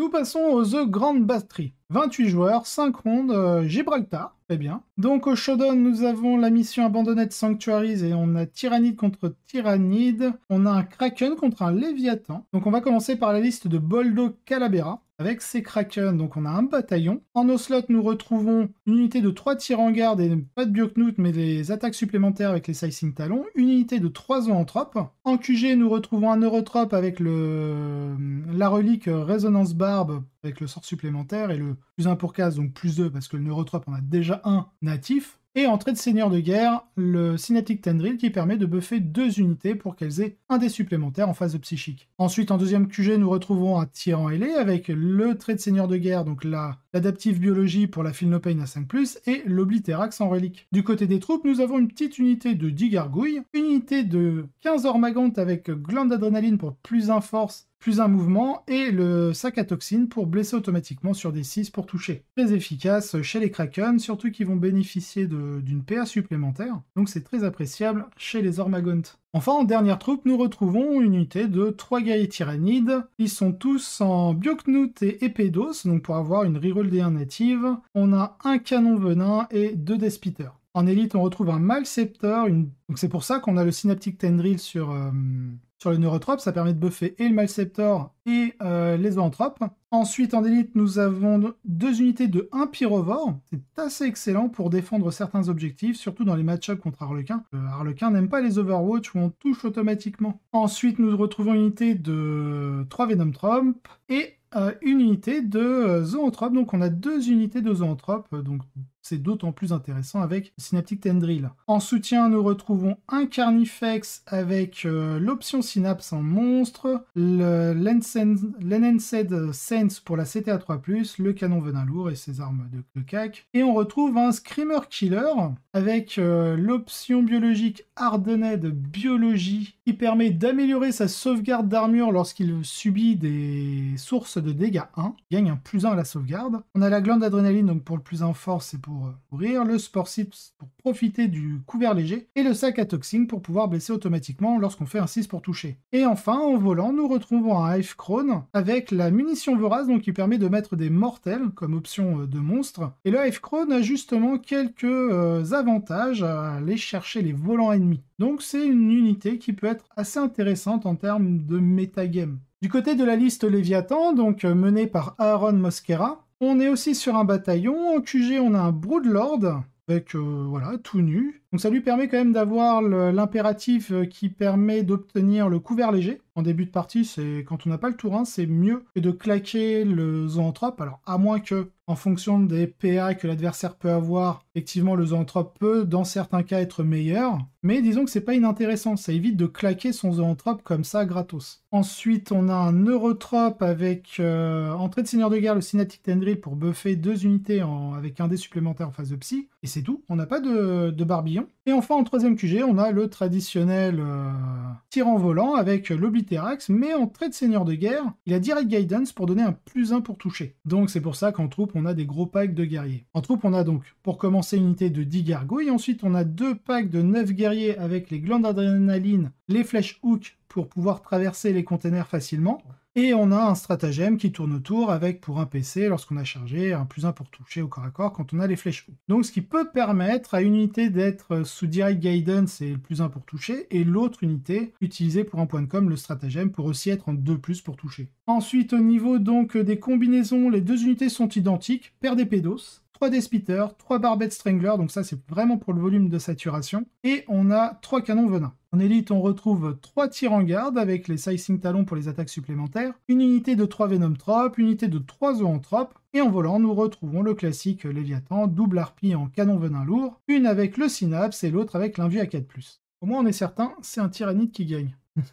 Nous passons aux The Grand Battery. 28 joueurs, 5 rondes, euh, Gibraltar, très bien. Donc au Shodown, nous avons la mission de Sanctuaries et on a Tyrannide contre Tyrannide. On a un Kraken contre un Leviathan. Donc on va commencer par la liste de Boldo Calabera. Avec ses Kraken, donc on a un bataillon. En Ocelot, nous retrouvons une unité de 3 tirs en garde et pas de Bioknout, mais des attaques supplémentaires avec les Sicing Talons. Une unité de 3 zoanthropes. En QG, nous retrouvons un Neurotrope avec le... la relique Résonance Barbe avec le sort supplémentaire et le plus 1 pour case, donc plus 2 parce que le Neurotrope en a déjà un natif. Et en trait de seigneur de guerre, le synaptic Tendril qui permet de buffer deux unités pour qu'elles aient un dé supplémentaire en phase psychique. Ensuite, en deuxième QG, nous retrouvons un tyran ailé avec le trait de seigneur de guerre, donc l'adaptive biologie pour la Philnopane à 5+, et l'obliterax en relique. Du côté des troupes, nous avons une petite unité de 10 gargouilles, une unité de 15 ormagantes avec glande d'adrénaline pour plus 1 force plus un mouvement et le sac à toxines pour blesser automatiquement sur des 6 pour toucher. Très efficace chez les Kraken, surtout qu'ils vont bénéficier d'une PA supplémentaire, donc c'est très appréciable chez les Ormagont. Enfin, en dernière troupe, nous retrouvons une unité de 3 guerriers tyrannides. Ils sont tous en Bioknout et Épédos, donc pour avoir une reroll d native. On a un canon venin et deux despiteurs. En élite, on retrouve un Malceptor, donc c'est pour ça qu'on a le Synaptic Tendril sur... Euh, sur les neurotropes. Ça permet de buffer et le malceptor et euh, les zoanthropes. Ensuite, en élite, nous avons deux unités de 1 pyrovore. C'est assez excellent pour défendre certains objectifs, surtout dans les match ups contre Harlequin. Euh, Harlequin n'aime pas les Overwatch où on touche automatiquement. Ensuite, nous retrouvons une unité de 3 Venom Trump et euh, une unité de zoanthrope. Donc on a deux unités de zoanthropes. donc c'est d'autant plus intéressant avec Synaptic Tendril. En soutien, nous retrouvons un Carnifex avec euh, l'option Synapse en monstre, le l'Enhanced Sense pour la CTA3+, le canon venin lourd et ses armes de, cac. Et on retrouve un Screamer Killer avec euh, l'option biologique Ardened Biologie qui permet d'améliorer sa sauvegarde d'armure lorsqu'il subit des sources de dégâts 1. gagne un plus 1 à la sauvegarde. On a la glande d'adrénaline donc pour le plus 1 force c'est pour pour euh, le Sport Sips pour profiter du couvert léger et le sac à toxine pour pouvoir blesser automatiquement lorsqu'on fait un 6 pour toucher. Et enfin, en volant, nous retrouvons un Hive Crone avec la munition vorace donc qui permet de mettre des mortels comme option euh, de monstre. Et le Hive Crone a justement quelques euh, avantages à aller chercher les volants ennemis. Donc c'est une unité qui peut être assez intéressante en termes de metagame. Du côté de la liste Léviathan, donc menée par Aaron Mosquera, on est aussi sur un bataillon. En QG, on a un Broodlord, avec, euh, voilà, tout nu. Donc ça lui permet quand même d'avoir l'impératif euh, qui permet d'obtenir le couvert léger. En début de partie, c'est quand on n'a pas le tour 1, c'est mieux que de claquer le zoanthrope. Alors à moins que, en fonction des PA que l'adversaire peut avoir, effectivement le zoanthrope peut dans certains cas être meilleur. Mais disons que c'est pas inintéressant, ça évite de claquer son zoanthrope comme ça gratos. Ensuite, on a un neurotrope avec euh, entrée de Seigneur de Guerre, le Synaptic Tendril pour buffer deux unités avec un dé supplémentaire en phase de psy. Et c'est tout, on n'a pas de barbillon et enfin, en troisième QG, on a le traditionnel euh, tyran volant avec l'obliterax, mais en trait de seigneur de guerre, il a direct guidance pour donner un plus 1 pour toucher. Donc c'est pour ça qu'en troupe, on a des gros packs de guerriers. En troupe, on a donc pour commencer une unité de 10 gargouilles, ensuite on a deux packs de 9 guerriers avec les glandes d'adrénaline, les flèches hook pour pouvoir traverser les containers facilement. Et on a un stratagème qui tourne autour avec pour un PC lorsqu'on a chargé un plus 1 pour toucher au corps à corps quand on a les flèches haut. Donc ce qui peut permettre à une unité d'être sous direct guidance et le plus 1 pour toucher et l'autre unité utilisée pour un point de com le stratagème pour aussi être en 2 plus pour toucher. Ensuite au niveau donc des combinaisons, les deux unités sont identiques, perd des pédos. 3 Despitter, 3 Barbette Strangler, donc ça c'est vraiment pour le volume de saturation, et on a 3 canons venins. En élite, on retrouve 3 tirs en garde avec les Sizing Talons pour les attaques supplémentaires, une unité de 3 Venom Trop, une unité de 3 Zoanthropes, et en volant, nous retrouvons le classique Léviathan, double harpie en canon venin lourd, une avec le Synapse et l'autre avec l'invue à 4+. Au moins on est certain, c'est un Tyrannite qui gagne.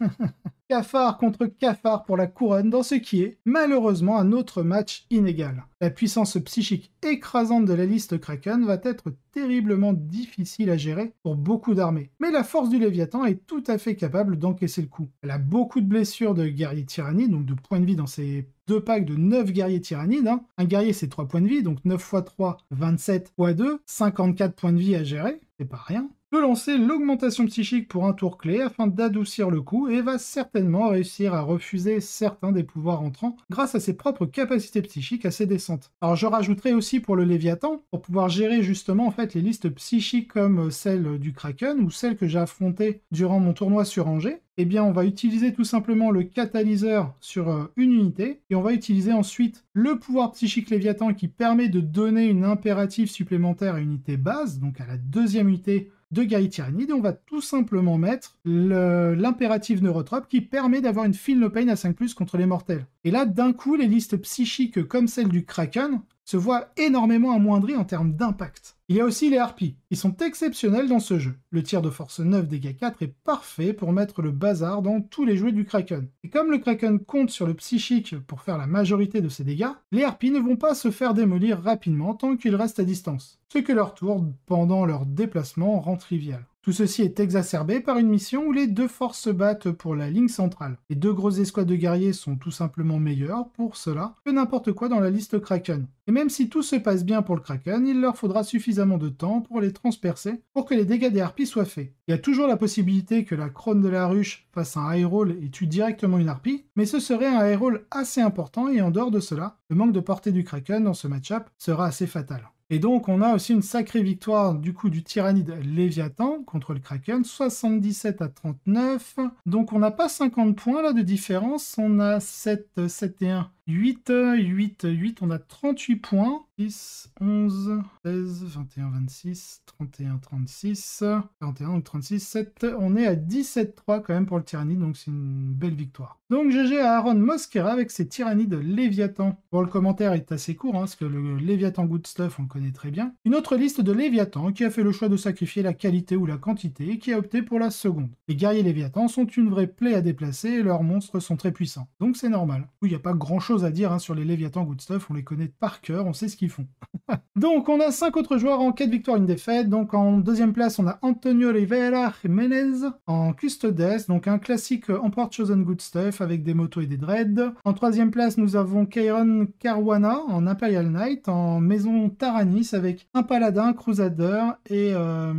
cafard contre cafard pour la couronne dans ce qui est malheureusement un autre match inégal. La puissance psychique écrasante de la liste Kraken va être terriblement difficile à gérer pour beaucoup d'armées, mais la force du Léviathan est tout à fait capable d'encaisser le coup. Elle a beaucoup de blessures de guerriers tyrannides, donc de points de vie dans ses deux packs de 9 guerriers tyrannides. Hein. Un guerrier c'est 3 points de vie, donc 9 x 3, 27 x 2, 54 points de vie à gérer, c'est pas rien peut lancer l'augmentation psychique pour un tour clé afin d'adoucir le coup et va certainement réussir à refuser certains des pouvoirs entrants grâce à ses propres capacités psychiques assez décentes. Alors je rajouterai aussi pour le Léviathan, pour pouvoir gérer justement en fait les listes psychiques comme celle du Kraken ou celle que j'ai affrontée durant mon tournoi sur Angers, eh bien on va utiliser tout simplement le catalyseur sur euh, une unité et on va utiliser ensuite le pouvoir psychique Léviathan qui permet de donner une impérative supplémentaire à une unité base, donc à la deuxième unité de Gary on va tout simplement mettre l'impératif neurotrope qui permet d'avoir une feel no à 5 contre les mortels. Et là, d'un coup, les listes psychiques comme celle du Kraken se voient énormément amoindris en termes d'impact. Il y a aussi les harpies, qui sont exceptionnels dans ce jeu. Le tir de force 9 dégâts 4 est parfait pour mettre le bazar dans tous les jouets du Kraken. Et comme le Kraken compte sur le psychique pour faire la majorité de ses dégâts, les harpies ne vont pas se faire démolir rapidement tant qu'ils restent à distance, ce que leur tour pendant leur déplacement rend trivial. Tout ceci est exacerbé par une mission où les deux forces se battent pour la ligne centrale. Les deux grosses escouades de guerriers sont tout simplement meilleures pour cela que n'importe quoi dans la liste Kraken. Et même si tout se passe bien pour le Kraken, il leur faudra suffisamment de temps pour les transpercer pour que les dégâts des harpies soient faits. Il y a toujours la possibilité que la crône de la ruche fasse un high roll et tue directement une harpie, mais ce serait un high roll assez important et en dehors de cela, le manque de portée du Kraken dans ce match-up sera assez fatal. Et donc, on a aussi une sacrée victoire du coup du tyrannide Léviathan contre le Kraken, 77 à 39. Donc, on n'a pas 50 points là de différence, on a 7, 7 et 1 8, 8, 8, on a 38 points. 10, 11, 16, 21, 26, 31, 36, 41, donc 36, 7. On est à 17-3 quand même pour le Tyranny, donc c'est une belle victoire. Donc GG à Aaron Mosquera avec ses tyrannies de Léviathan. Bon, le commentaire est assez court, hein, parce que le Léviathan Good Stuff, on le connaît très bien. Une autre liste de Léviathan qui a fait le choix de sacrifier la qualité ou la quantité et qui a opté pour la seconde. Les guerriers Léviathan sont une vraie plaie à déplacer et leurs monstres sont très puissants. Donc c'est normal. il n'y a pas grand chose à dire hein, sur les Léviathans Good Stuff, on les connaît par cœur, on sait ce qu'ils font. donc on a cinq autres joueurs en 4 victoires, une défaite. Donc en deuxième place, on a Antonio Rivera Jiménez en Custodes, donc un classique Emport Chosen Good Stuff avec des motos et des dreads. En troisième place, nous avons Kairon Caruana en Imperial Knight, en Maison Taranis avec un paladin, crusader et... Euh,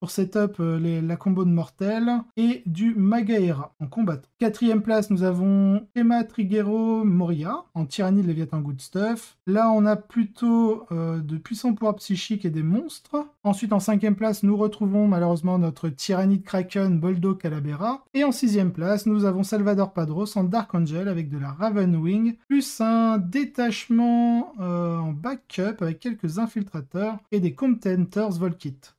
pour setup euh, les, la combo de mortel et du Magaera en combattant. Quatrième place, nous avons Emma Triguero Moria en tyrannie de Leviathan Good Stuff. Là, on a plutôt euh, de puissants pouvoirs psychiques et des monstres. Ensuite, en cinquième place, nous retrouvons malheureusement notre tyrannie de Kraken Boldo Calabera. Et en sixième place, nous avons Salvador Padros en Dark Angel avec de la Raven Wing, plus un détachement euh, en backup avec quelques infiltrateurs et des Contenters Volkit.